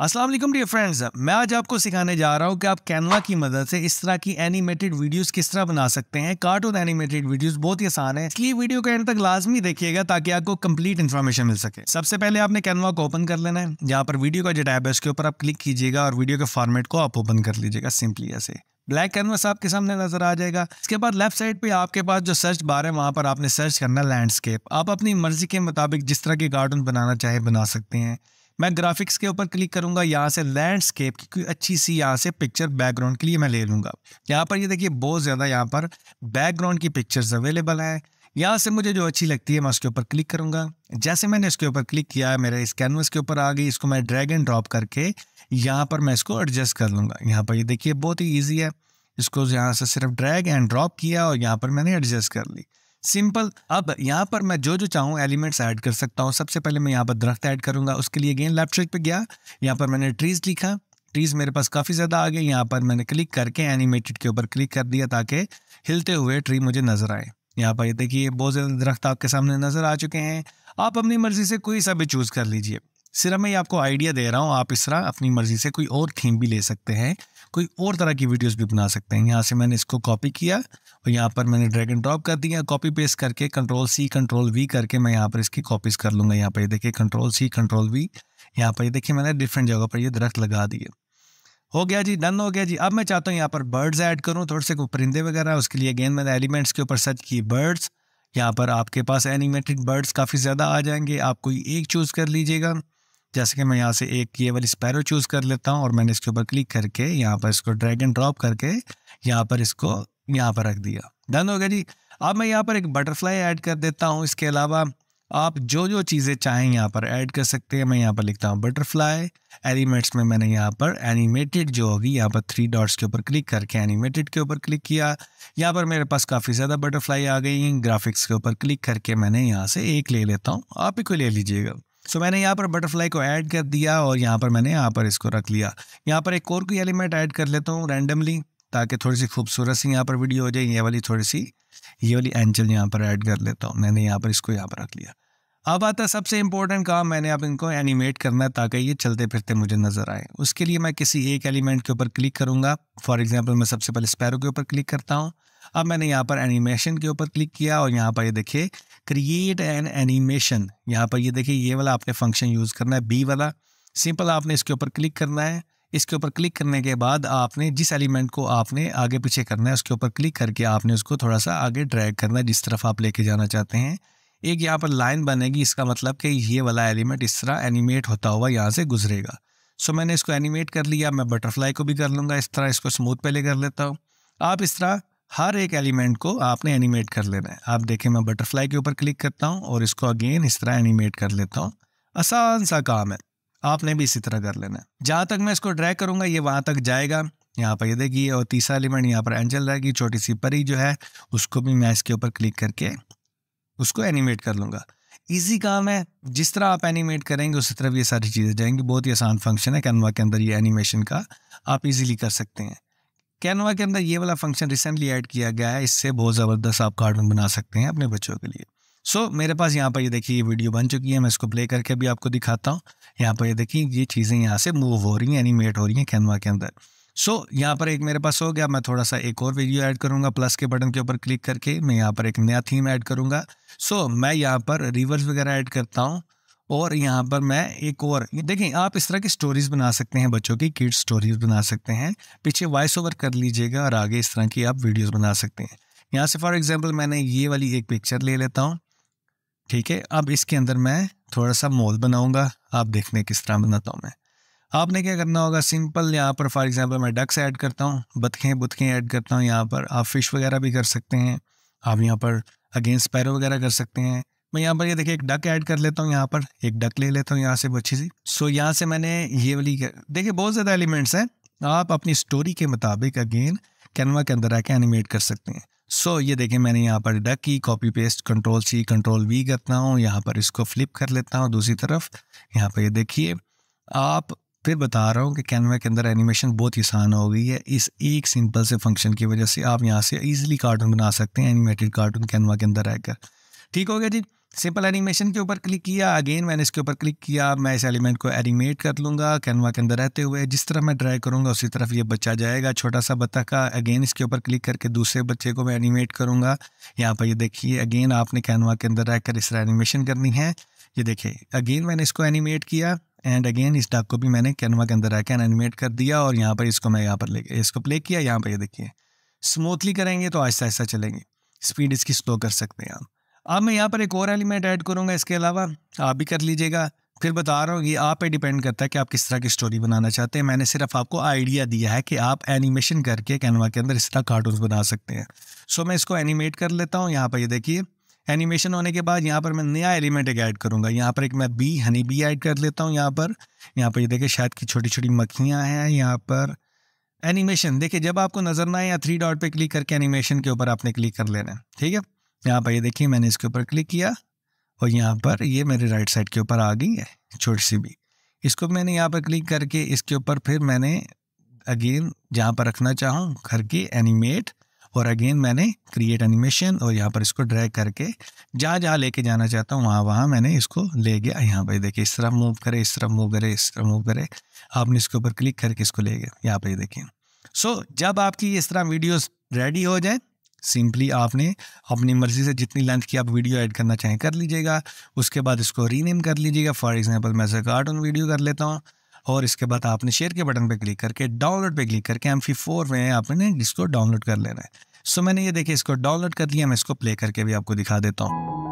Aslam dear friends मैं आज आपको सिखाने जा रहा हूँ कि आप कैनवा की मदद से इस तरह की एनिमेटेड वीडियोस किस तरह बना सकते हैं कार्टून एनिमेटेड वीडियोस बहुत ही आसान है इसलिए वीडियो को एंड तक लाजमी देखिएगा ताकि आपको कंप्लीट इन्फॉर्मेशन मिल सके सबसे पहले आपने कैनवा को ओपन कर लेना है जहाँ पर वीडियो का जो टैब है उसके ऊपर आप क्लिक कीजिएगा और वीडियो के फॉर्मेट को आप ओपन कर लीजिएगा सिंपली ऐसे ब्लैक कैनवस आपके सामने नजर आ जाएगा इसके बाद लेफ्ट साइड पे आपके पास जो सर्च बार है वहां पर आपने सर्च करना लैंडस्केप आप अपनी मर्जी के मुताबिक जिस तरह के कार्टून बनाना चाहे बना सकते हैं मैं ग्राफिक्स के ऊपर क्लिक करूँगा यहाँ से लैंडस्केप की कोई अच्छी सी यहाँ से पिक्चर बैकग्राउंड के लिए मैं ले लूँगा यहाँ पर ये यह देखिए बहुत ज़्यादा यहाँ पर बैकग्राउंड की पिक्चर्स अवेलेबल है यहाँ से मुझे जो अच्छी लगती है मैं उसके ऊपर क्लिक करूँगा जैसे मैंने इसके ऊपर क्लिक किया मेरे इस कैनवस के ऊपर आ गई इसको मैं ड्रैग एंड ड्रॉप करके यहाँ पर मैं इसको एडजस्ट कर लूँगा यहाँ पर ये यह देखिए बहुत ही ईजी है इसको यहाँ से सिर्फ ड्रैग एंड ड्रॉप किया और यहाँ पर मैंने एडजस्ट कर ली सिंपल अब यहाँ पर मैं जो जो चाहूँ एलिमेंट्स ऐड कर सकता हूँ सबसे पहले मैं यहाँ पर दरख्त ऐड करूँगा उसके लिए गेन लेफ्ट ट्रिक पर गया यहाँ पर मैंने ट्रीज़ लिखा ट्रीज़ मेरे पास काफ़ी ज़्यादा आ गए यहाँ पर मैंने क्लिक करके एनिमेटेड के ऊपर क्लिक कर दिया ताकि हिलते हुए ट्री मुझे नज़र आए यहाँ पर ये देखिए बहुत ज़्यादा दरख्त आपके सामने नज़र आ चुके हैं आप अपनी मर्ज़ी से कोई सा भी चूज़ कर लीजिए सिर्फ मैं आपको आइडिया दे रहा हूँ आप इस तरह अपनी मर्ज़ी से कोई और थीम भी ले सकते हैं कोई और तरह की वीडियोस भी बना सकते हैं यहाँ से मैंने इसको कॉपी किया और यहाँ पर मैंने ड्रैग एंड ड्रॉप कर दिया कॉपी पेस्ट करके कंट्रोल सी कंट्रोल वी करके मैं यहाँ पर इसकी कॉपीज़ कर लूँगा यहाँ पर ये देखिए कंट्रोल सी कंट्रोल वी यहाँ पर ये देखिए मैंने डिफरेंट जगह पर ये दरख्त लगा दिए हो गया जी डन हो गया जी अब मैं चाहता हूँ यहाँ पर बर्ड्स ऐड करूँ थोड़े से परिंदे वगैरह उसके लिए अगेन मैंने एलिमेंट्स के ऊपर सर्च की बर्ड्स यहाँ पर आपके पास एनिमेटेड बर्ड्स काफ़ी ज़्यादा आ जाएंगे आप कोई एक चूज़ कर लीजिएगा जैसे कि मैं यहाँ से एक ये वाली स्पैरो चूज़ कर लेता हूँ और मैंने इसके ऊपर क्लिक करके यहाँ पर इसको ड्रैग एंड ड्रॉप करके यहाँ पर इसको यहाँ पर रख दिया डन हो गया जी अब मैं यहाँ पर एक बटरफ्लाई ऐड कर देता हूँ इसके अलावा आप जो जो चीज़ें चाहें यहाँ पर ऐड कर सकते हैं मैं यहाँ पर लिखता हूँ बटरफ्लाई एलिमेंट्स में मैंने यहाँ पर एनिमेटेड जो होगी यहाँ पर थ्री डॉट्स के ऊपर क्लिक करके एनिमेटेड के ऊपर क्लिक किया यहाँ पर मेरे पास काफ़ी ज़्यादा बटरफ्लाई आ गई ग्राफिक्स के ऊपर क्लिक करके मैंने यहाँ से एक ले लेता हूँ आप ही को ले लीजिएगा सो so, मैंने यहाँ पर बटरफ्लाई को ऐड कर दिया और यहाँ पर मैंने यहाँ पर इसको रख लिया यहाँ पर एक और कोई एलिमेंट ऐड कर लेता हूँ रैंडमली ताकि थोड़ी सी खूबसूरत सी यहाँ पर वीडियो हो जाए ये वाली थोड़ी सी ये वाली एंजल यहाँ पर ऐड कर लेता हूँ मैंने यहाँ पर इसको यहाँ पर रख लिया अब आता है सबसे इम्पोर्टेंट काम मैंने अब इनको एनिमेट करना है ताकि ये चलते फिरते मुझे नज़र आए उसके लिए मैं किसी एक एलिमेंट के ऊपर क्लिक करूँगा फॉर एग्जाम्पल मैं सबसे पहले स्पैरो के ऊपर क्लिक करता हूँ अब मैंने यहाँ पर एनिमेशन के ऊपर क्लिक किया और यहाँ पर ये देखिए क्रिएट एन एनिमेशन यहाँ पर ये देखिए ये वाला आपने फंक्शन यूज़ करना है बी वाला सिंपल आपने इसके ऊपर क्लिक करना है इसके ऊपर क्लिक करने के बाद आपने जिस एलिमेंट को आपने आगे पीछे करना है उसके ऊपर क्लिक करके आपने उसको थोड़ा सा आगे ड्रैग करना है जिस तरफ आप लेके जाना चाहते हैं एक यहाँ पर लाइन बनेगी इसका मतलब कि ये वाला एलिमेंट इस तरह एनिमेट होता हुआ यहाँ से गुजरेगा सो मैंने इसको एनिमेट कर लिया मैं बटरफ्लाई को भी कर लूँगा इस तरह इसको स्मूथ पहले कर लेता हूँ आप इस तरह हर एक एलिमेंट को आपने एनिमेट कर लेना है आप देखें मैं बटरफ्लाई के ऊपर क्लिक करता हूँ और इसको अगेन इस तरह एनिमेट कर लेता हूँ आसान सा काम है आपने भी इसी तरह कर लेना है जहाँ तक मैं इसको ड्रैग करूँगा ये वहाँ तक जाएगा यहाँ पर ये देखिए और तीसरा एलिमेंट यहाँ पर एंजल रहेगी छोटी सी परी जो है उसको भी मैं इसके ऊपर क्लिक करके उसको एनिमेट कर लूँगा ईजी काम है जिस तरह आप एनिमेट करेंगे उसी तरह ये सारी चीज़ें जाएंगी बहुत ही आसान फंक्शन है कैनवा के अंदर ये एनिमेशन का आप इजीली कर सकते हैं कैनवा के अंदर ये वाला फंक्शन रिसेंटली ऐड किया गया है इससे बहुत ज़बरदस्त आप कार्टून बना सकते हैं अपने बच्चों के लिए सो so, मेरे पास यहाँ पर ये देखिए ये वीडियो बन चुकी है मैं इसको प्ले करके भी आपको दिखाता हूँ यहाँ पर ये देखिए ये चीज़ें यहाँ से मूव हो रही हैं एनिमेट हो रही हैं कैनवा के अंदर सो so, यहाँ पर एक मेरे पास हो गया मैं थोड़ा सा एक और वीडियो ऐड करूँगा प्लस के बटन के ऊपर क्लिक करके मैं यहाँ पर एक नया थीम ऐड करूँगा सो so, मैं यहाँ पर रिवर्स वगैरह ऐड करता हूँ और यहाँ पर मैं एक और देखें आप इस तरह की स्टोरीज बना सकते हैं बच्चों की किड्स स्टोरीज बना सकते हैं पीछे वॉइस ओवर कर लीजिएगा और आगे इस तरह की आप वीडियोस बना सकते हैं यहाँ से फॉर एग्जांपल मैंने ये वाली एक पिक्चर ले लेता हूँ ठीक है अब इसके अंदर मैं थोड़ा सा मॉल बनाऊँगा आप देखने किस तरह बनाता हूँ मैं आपने क्या करना होगा सिंपल यहाँ पर फॉर एग्जाम्पल मैं डक्स ऐड करता हूँ बतखें बुतखें ऐड करता हूँ यहाँ पर आप फिश वगैरह भी कर सकते हैं आप यहाँ पर अगेंस्ट पैरो वगैरह कर सकते हैं मैं यहाँ पर ये यह देखिए एक डक ऐड कर लेता हूँ यहाँ पर एक डक ले लेता हूँ यहाँ से अच्छी सी सो यहाँ से मैंने ये वाली देखिए बहुत ज़्यादा एलिमेंट्स हैं आप अपनी स्टोरी के मुताबिक अगेन कैनवा के अंदर आके एनिमेट कर सकते हैं सो so, ये देखिए मैंने यहाँ पर डक की copy paste control C control V करता हूँ यहाँ पर इसको फ्लिप कर लेता हूँ दूसरी तरफ यहाँ पर ये यह देखिए आप फिर बता रहा हूँ कि कैनवा के अंदर एनिमेशन बहुत ही आसान हो गई है इस एक सिंपल से फंक्शन की वजह से आप यहाँ से ईजिली कार्टून बना सकते हैं एनिमेटेड कार्टून कैनवा के अंदर रहकर ठीक हो गया जी सिंपल एनिमेशन के ऊपर क्लिक किया अगेन मैंने इसके ऊपर क्लिक किया मैं इस एलिमेंट को एनिमेट कर लूँगा कैनवा के अंदर रहते हुए जिस तरह मैं ड्राई करूँगा उसी तरफ ये बच्चा जाएगा छोटा सा बत्ता का अगेन इसके ऊपर क्लिक करके दूसरे बच्चे को मैं एनिमेट करूँगा यहाँ पर ये देखिए अगेन आपने कैनवा के अंदर रहकर इस तरह एनिमेशन करनी है ये देखिए अगेन मैंने इसको एनिमेट किया एंड अगेन इस डक को भी मैंने कैनवा के अंदर रहकर एनिमेट कर दिया और यहाँ पर इसको मैं यहाँ पर ले इसको प्ले किया यहाँ पर ये देखिए स्मूथली करेंगे तो आहिस्ता आहिस्ता चलेंगे स्पीड इसकी स्लो कर सकते हैं आप अब मैं यहाँ पर एक और एलिमेंट ऐड करूँगा इसके अलावा आप भी कर लीजिएगा फिर बता रहा हूँ ये आप पे डिपेंड करता है कि आप किस तरह की स्टोरी बनाना चाहते हैं मैंने सिर्फ आपको आइडिया दिया है कि आप एनिमेशन करके कैनवा के अंदर इस तरह कार्टून बना सकते हैं सो मैं इसको एनिमेट कर लेता हूँ यहाँ पर ये देखिए एनिमेशन होने के बाद यहाँ पर मैं नया एलिमेंट एक ऐड करूँगा यहाँ पर एक मैं बी हनी बी ऐड कर लेता हूँ यहाँ पर यहाँ पर ये देखिए शायद की छोटी छोटी मक्खियाँ हैं यहाँ पर एनिमेशन देखिए जब आपको नज़र ना आए या थ्री डॉट पर क्लिक करके एनिमेशन के ऊपर आपने क्लिक कर लेना है ठीक है यहाँ पर ये देखिए मैंने इसके ऊपर क्लिक किया और यहाँ पर ये मेरे राइट साइड के ऊपर आ गई है छोटी सी भी इसको मैंने यहाँ पर क्लिक करके इसके ऊपर फिर मैंने अगेन जहाँ पर रखना चाहूँ घर की एनिमेट और अगेन मैंने क्रिएट एनिमेशन और यहाँ पर इसको ड्रैग करके जहाँ जहाँ लेके जाना चाहता हूँ वहाँ वहाँ मैंने इसको ले गया यहाँ पर देखिए इस तरह मूव करे इस तरह मूव करे इस तरह मूव करे आपने इसके ऊपर क्लिक करके इसको ले गया यहाँ पर देखिए सो so, जब आपकी इस तरह वीडियोज रेडी हो जाए सिंपली आपने अपनी मर्ज़ी से जितनी लेंथ की आप वीडियो ऐड करना चाहें कर लीजिएगा उसके बाद इसको रीनेम कर लीजिएगा फॉर एग्जांपल मैं इसे कार्टून वीडियो कर लेता हूँ और इसके बाद आपने शेयर के बटन पे क्लिक करके डाउनलोड पे क्लिक करके एम फोर में आपने इसको डाउनलोड कर लेना है सो मैंने ये देखिए इसको डाउनलोड कर लिया मैं इसको प्ले करके भी आपको दिखा देता हूँ